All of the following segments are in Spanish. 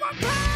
my power.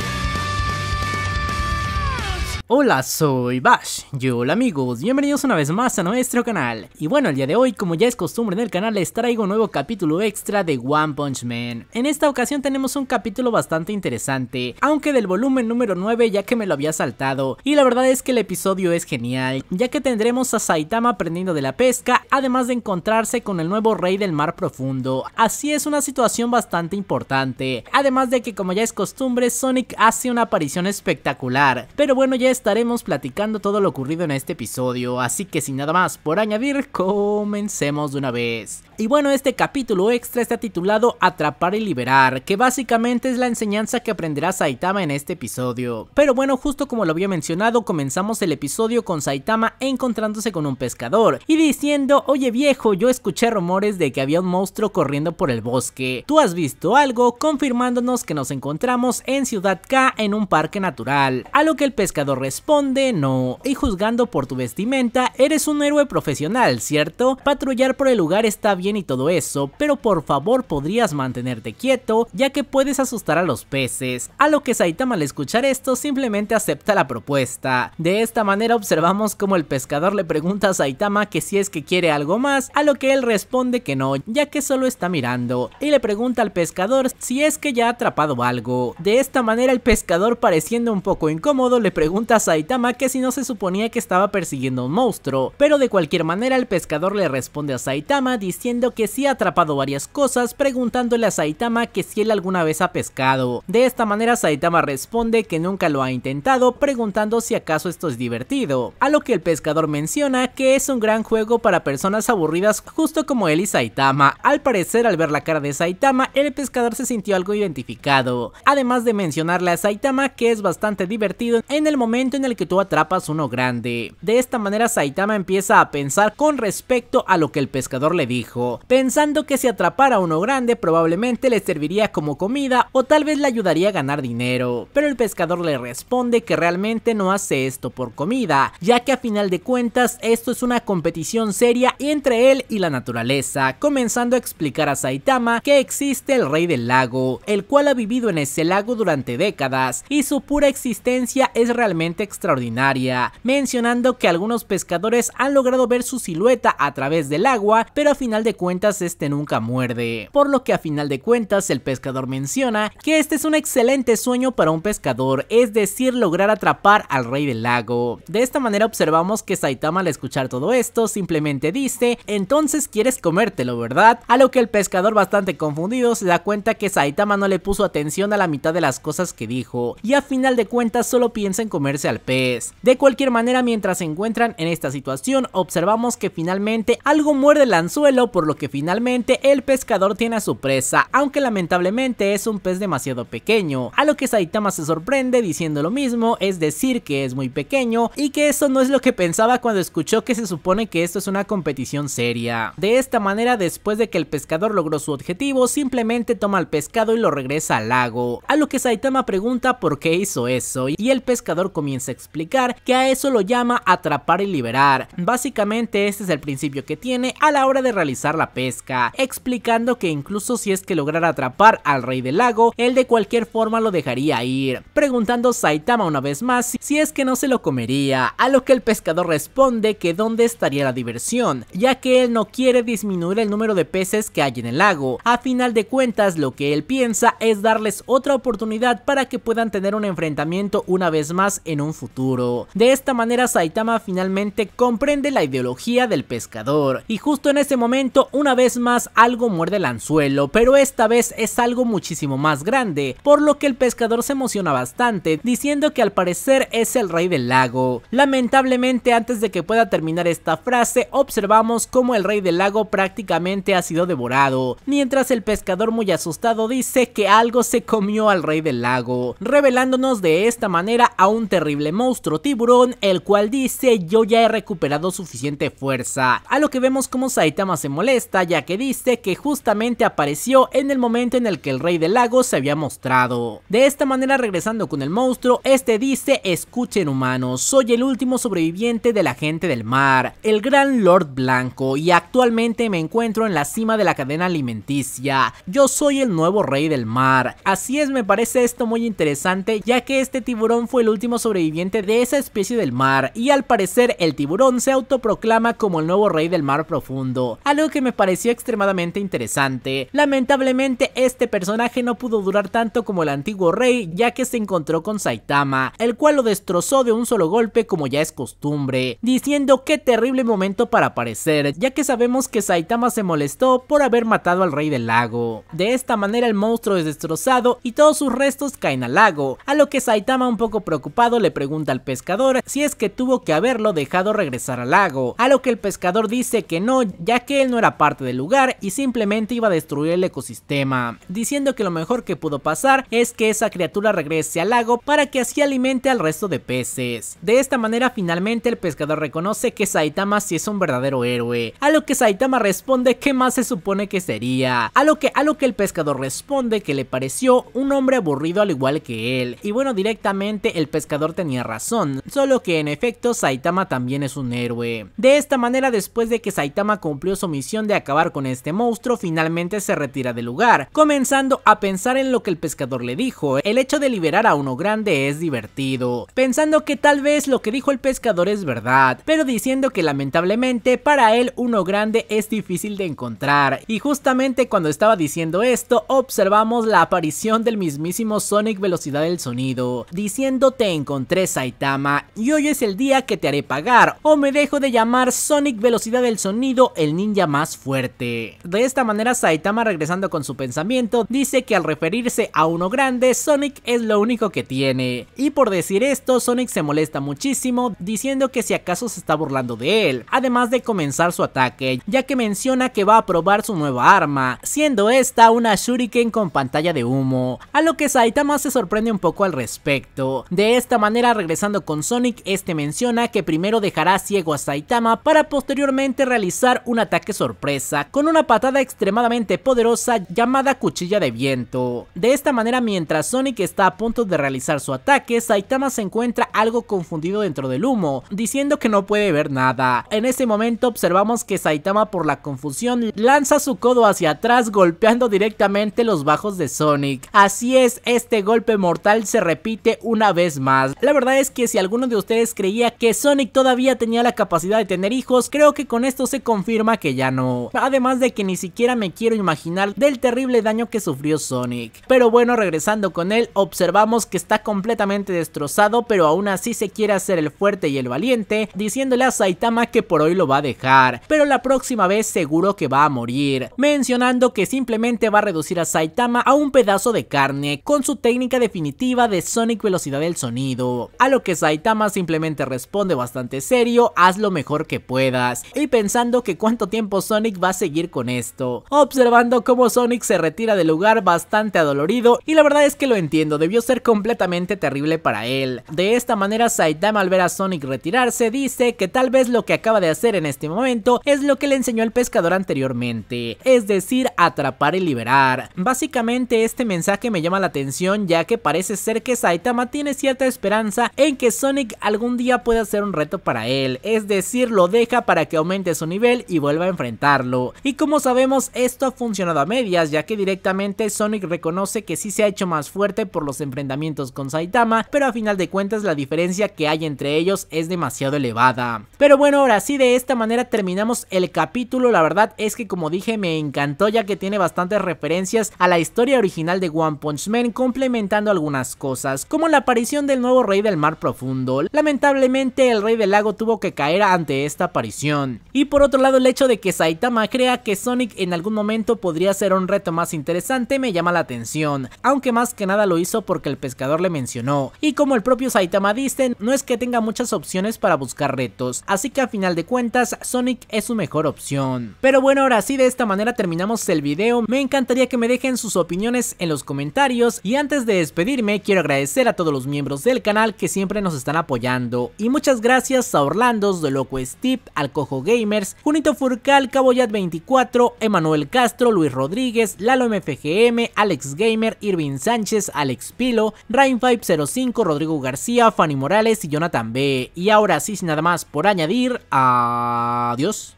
Hola, soy Bash. Y hola amigos, bienvenidos una vez más a nuestro canal. Y bueno, el día de hoy, como ya es costumbre en el canal, les traigo un nuevo capítulo extra de One Punch Man. En esta ocasión tenemos un capítulo bastante interesante, aunque del volumen número 9 ya que me lo había saltado. Y la verdad es que el episodio es genial, ya que tendremos a Saitama aprendiendo de la pesca, además de encontrarse con el nuevo rey del mar profundo. Así es una situación bastante importante. Además de que como ya es costumbre, Sonic hace una aparición espectacular. Pero bueno, ya estaremos platicando todo lo ocurrido en este episodio, así que sin nada más por añadir, comencemos de una vez. Y bueno, este capítulo extra está titulado Atrapar y Liberar, que básicamente es la enseñanza que aprenderá Saitama en este episodio. Pero bueno, justo como lo había mencionado, comenzamos el episodio con Saitama encontrándose con un pescador y diciendo, oye viejo, yo escuché rumores de que había un monstruo corriendo por el bosque, tú has visto algo confirmándonos que nos encontramos en Ciudad K en un parque natural, a lo que el pescador responde no. Y juzgando por tu vestimenta, eres un héroe profesional, ¿cierto? Patrullar por el lugar está bien y todo eso, pero por favor podrías mantenerte quieto, ya que puedes asustar a los peces. A lo que Saitama al escuchar esto simplemente acepta la propuesta. De esta manera observamos como el pescador le pregunta a Saitama que si es que quiere algo más, a lo que él responde que no, ya que solo está mirando, y le pregunta al pescador si es que ya ha atrapado algo. De esta manera el pescador pareciendo un poco incómodo le pregunta a Saitama que si no se suponía que estaba persiguiendo a un monstruo, pero de cualquier manera el pescador le responde a Saitama diciendo que sí ha atrapado varias cosas preguntándole a Saitama que si él alguna vez ha pescado. De esta manera Saitama responde que nunca lo ha intentado preguntando si acaso esto es divertido, a lo que el pescador menciona que es un gran juego para personas aburridas justo como él y Saitama. Al parecer al ver la cara de Saitama el pescador se sintió algo identificado, además de mencionarle a Saitama que es bastante divertido en el momento en el que tú atrapas uno grande. De esta manera Saitama empieza a pensar con respecto a lo que el pescador le dijo, pensando que si atrapara uno grande probablemente le serviría como comida o tal vez le ayudaría a ganar dinero, pero el pescador le responde que realmente no hace esto por comida, ya que a final de cuentas esto es una competición seria entre él y la naturaleza, comenzando a explicar a Saitama que existe el rey del lago, el cual ha vivido en ese lago durante décadas y su pura existencia es realmente extraordinaria, mencionando que algunos pescadores han logrado ver su silueta a través del agua, pero a final de cuentas este nunca muerde, por lo que a final de cuentas el pescador menciona que este es un excelente sueño para un pescador, es decir, lograr atrapar al rey del lago. De esta manera observamos que Saitama al escuchar todo esto simplemente dice, entonces quieres comértelo, ¿verdad? A lo que el pescador bastante confundido se da cuenta que Saitama no le puso atención a la mitad de las cosas que dijo, y a final de cuentas solo piensa en comerse al pez. De cualquier manera, mientras se encuentran en esta situación, observamos que finalmente algo muerde el anzuelo, por lo que finalmente el pescador tiene a su presa, aunque lamentablemente es un pez demasiado pequeño, a lo que Saitama se sorprende diciendo lo mismo, es decir que es muy pequeño y que eso no es lo que pensaba cuando escuchó que se supone que esto es una competición seria. De esta manera, después de que el pescador logró su objetivo, simplemente toma el pescado y lo regresa al lago, a lo que Saitama pregunta por qué hizo eso y el pescador comienza explicar que a eso lo llama atrapar y liberar. Básicamente ese es el principio que tiene a la hora de realizar la pesca, explicando que incluso si es que lograra atrapar al rey del lago, él de cualquier forma lo dejaría ir, preguntando Saitama una vez más si es que no se lo comería, a lo que el pescador responde que dónde estaría la diversión, ya que él no quiere disminuir el número de peces que hay en el lago. A final de cuentas, lo que él piensa es darles otra oportunidad para que puedan tener un enfrentamiento una vez más en un futuro. De esta manera Saitama finalmente comprende la ideología del pescador y justo en ese momento una vez más algo muerde el anzuelo, pero esta vez es algo muchísimo más grande, por lo que el pescador se emociona bastante diciendo que al parecer es el rey del lago. Lamentablemente antes de que pueda terminar esta frase observamos como el rey del lago prácticamente ha sido devorado, mientras el pescador muy asustado dice que algo se comió al rey del lago, revelándonos de esta manera a un terreno monstruo tiburón, el cual dice yo ya he recuperado suficiente fuerza, a lo que vemos como Saitama se molesta ya que dice que justamente apareció en el momento en el que el rey del lago se había mostrado. De esta manera regresando con el monstruo, este dice escuchen humanos, soy el último sobreviviente de la gente del mar, el gran Lord Blanco y actualmente me encuentro en la cima de la cadena alimenticia, yo soy el nuevo rey del mar, así es me parece esto muy interesante ya que este tiburón fue el último sobreviviente sobreviviente de esa especie del mar y al parecer el tiburón se autoproclama como el nuevo rey del mar profundo, algo que me pareció extremadamente interesante. Lamentablemente este personaje no pudo durar tanto como el antiguo rey ya que se encontró con Saitama, el cual lo destrozó de un solo golpe como ya es costumbre, diciendo qué terrible momento para aparecer, ya que sabemos que Saitama se molestó por haber matado al rey del lago. De esta manera el monstruo es destrozado y todos sus restos caen al lago, a lo que Saitama un poco preocupado le pregunta al pescador si es que tuvo que haberlo dejado regresar al lago, a lo que el pescador dice que no, ya que él no era parte del lugar y simplemente iba a destruir el ecosistema, diciendo que lo mejor que pudo pasar es que esa criatura regrese al lago para que así alimente al resto de peces. De esta manera finalmente el pescador reconoce que Saitama sí es un verdadero héroe, a lo que Saitama responde que más se supone que sería, a lo que, a lo que el pescador responde que le pareció un hombre aburrido al igual que él, y bueno directamente el pescador tenía razón, solo que en efecto Saitama también es un héroe. De esta manera después de que Saitama cumplió su misión de acabar con este monstruo, finalmente se retira del lugar, comenzando a pensar en lo que el pescador le dijo, el hecho de liberar a uno grande es divertido, pensando que tal vez lo que dijo el pescador es verdad, pero diciendo que lamentablemente para él uno grande es difícil de encontrar, y justamente cuando estaba diciendo esto, observamos la aparición del mismísimo Sonic Velocidad del Sonido, diciendo te 3 Saitama y hoy es el día que te haré pagar o me dejo de llamar Sonic Velocidad del Sonido el ninja más fuerte. De esta manera Saitama regresando con su pensamiento dice que al referirse a uno grande Sonic es lo único que tiene y por decir esto Sonic se molesta muchísimo diciendo que si acaso se está burlando de él además de comenzar su ataque ya que menciona que va a probar su nueva arma siendo esta una shuriken con pantalla de humo a lo que Saitama se sorprende un poco al respecto. De esta manera manera, regresando con Sonic, este menciona que primero dejará ciego a Saitama para posteriormente realizar un ataque sorpresa con una patada extremadamente poderosa llamada Cuchilla de Viento. De esta manera, mientras Sonic está a punto de realizar su ataque, Saitama se encuentra algo confundido dentro del humo, diciendo que no puede ver nada. En ese momento observamos que Saitama por la confusión lanza su codo hacia atrás golpeando directamente los bajos de Sonic. Así es, este golpe mortal se repite una vez más. La verdad es que si alguno de ustedes creía que Sonic todavía tenía la capacidad de tener hijos, creo que con esto se confirma que ya no. Además de que ni siquiera me quiero imaginar del terrible daño que sufrió Sonic. Pero bueno, regresando con él, observamos que está completamente destrozado, pero aún así se quiere hacer el fuerte y el valiente, diciéndole a Saitama que por hoy lo va a dejar, pero la próxima vez seguro que va a morir, mencionando que simplemente va a reducir a Saitama a un pedazo de carne, con su técnica definitiva de Sonic Velocidad del Sonido. A lo que Saitama simplemente responde bastante serio, haz lo mejor que puedas, y pensando que cuánto tiempo Sonic va a seguir con esto. Observando cómo Sonic se retira del lugar bastante adolorido, y la verdad es que lo entiendo, debió ser completamente terrible para él. De esta manera Saitama al ver a Sonic retirarse dice que tal vez lo que acaba de hacer en este momento es lo que le enseñó el pescador anteriormente, es decir, atrapar y liberar. Básicamente este mensaje me llama la atención ya que parece ser que Saitama tiene cierta esperanza en que Sonic algún día pueda hacer un reto para él, es decir, lo deja para que aumente su nivel y vuelva a enfrentarlo. Y como sabemos, esto ha funcionado a medias, ya que directamente Sonic reconoce que sí se ha hecho más fuerte por los enfrentamientos con Saitama, pero a final de cuentas la diferencia que hay entre ellos es demasiado elevada. Pero bueno, ahora sí, de esta manera terminamos el capítulo, la verdad es que como dije me encantó ya que tiene bastantes referencias a la historia original de One Punch Man complementando algunas cosas, como la aparición del nuevo rey del mar profundo. Lamentablemente el rey del lago tuvo que caer ante esta aparición. Y por otro lado el hecho de que Saitama crea que Sonic en algún momento podría ser un reto más interesante me llama la atención, aunque más que nada lo hizo porque el pescador le mencionó. Y como el propio Saitama dice, no es que tenga muchas opciones para buscar retos, así que a final de cuentas Sonic es su mejor opción. Pero bueno, ahora sí de esta manera terminamos el video, me encantaría que me dejen sus opiniones en los comentarios y antes de despedirme quiero agradecer a todos los miembros del canal que siempre nos están apoyando. Y muchas gracias a Orlandos, de Loco Steve, cojo Gamers, Junito Furcal, Caboyat24, Emanuel Castro, Luis Rodríguez, Lalo MFGM, Alex Gamer, Irving Sánchez, Alex Pilo, Rain505, Rodrigo García, Fanny Morales y Jonathan B. Y ahora sí, sin nada más por añadir, adiós.